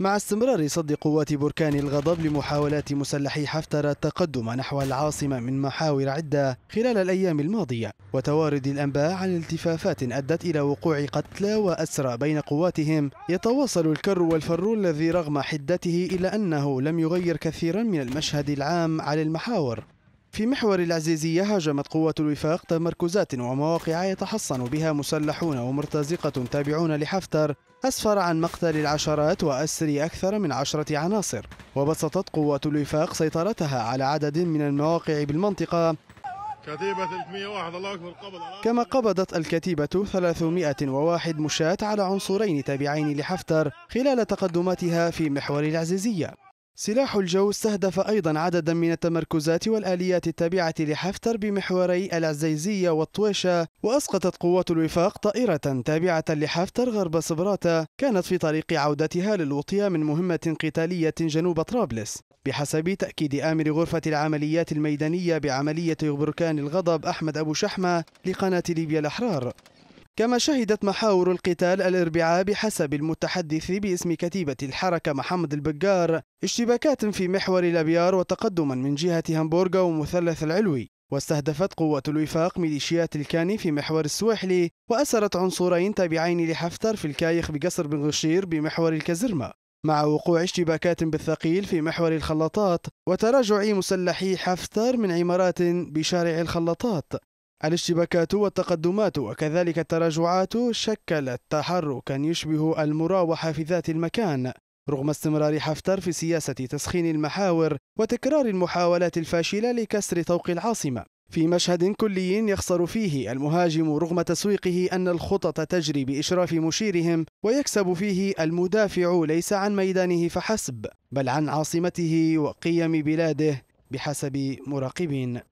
مع استمرار صد قوات بركان الغضب لمحاولات مسلحي حفتر التقدم نحو العاصمة من محاور عدة خلال الأيام الماضية وتوارد الأنباء عن التفافات أدت إلى وقوع قتلى وأسرى بين قواتهم يتواصل الكر والفر الذي رغم حدته إلا أنه لم يغير كثيرا من المشهد العام على المحاور في محور العزيزية هاجمت قوة الوفاق تمركزات ومواقع يتحصن بها مسلحون ومرتزقة تابعون لحفتر أسفر عن مقتل العشرات وأسر أكثر من عشرة عناصر وبسطت قوة الوفاق سيطرتها على عدد من المواقع بالمنطقة كتيبة 301 الله أكبر قبض كما قبضت الكتيبة 301 مشاة على عنصرين تابعين لحفتر خلال تقدماتها في محور العزيزية سلاح الجو استهدف أيضا عددا من التمركزات والآليات التابعة لحفتر بمحوري العزيزية والطويشة وأسقطت قوات الوفاق طائرة تابعة لحفتر غرب صبراتة كانت في طريق عودتها للوطية من مهمة قتالية جنوب طرابلس بحسب تأكيد آمر غرفة العمليات الميدانية بعملية بركان الغضب أحمد أبو شحمة لقناة ليبيا الأحرار كما شهدت محاور القتال الاربعاء بحسب المتحدث باسم كتيبة الحركة محمد البقار اشتباكات في محور الأبيار وتقدما من جهة هامبورغا ومثلث العلوي واستهدفت قوة الوفاق ميليشيات الكاني في محور السويحلي وأسرت عنصرين تابعين لحفتر في الكايخ بقصر بن غشير بمحور الكزرمة مع وقوع اشتباكات بالثقيل في محور الخلاطات وتراجع مسلحي حفتر من عمارات بشارع الخلاطات الاشتباكات والتقدمات وكذلك التراجعات شكلت تحركا يشبه المراوحة في ذات المكان رغم استمرار حفتر في سياسة تسخين المحاور وتكرار المحاولات الفاشلة لكسر طوق العاصمة في مشهد كلي يخسر فيه المهاجم رغم تسويقه أن الخطط تجري بإشراف مشيرهم ويكسب فيه المدافع ليس عن ميدانه فحسب بل عن عاصمته وقيم بلاده بحسب مراقبين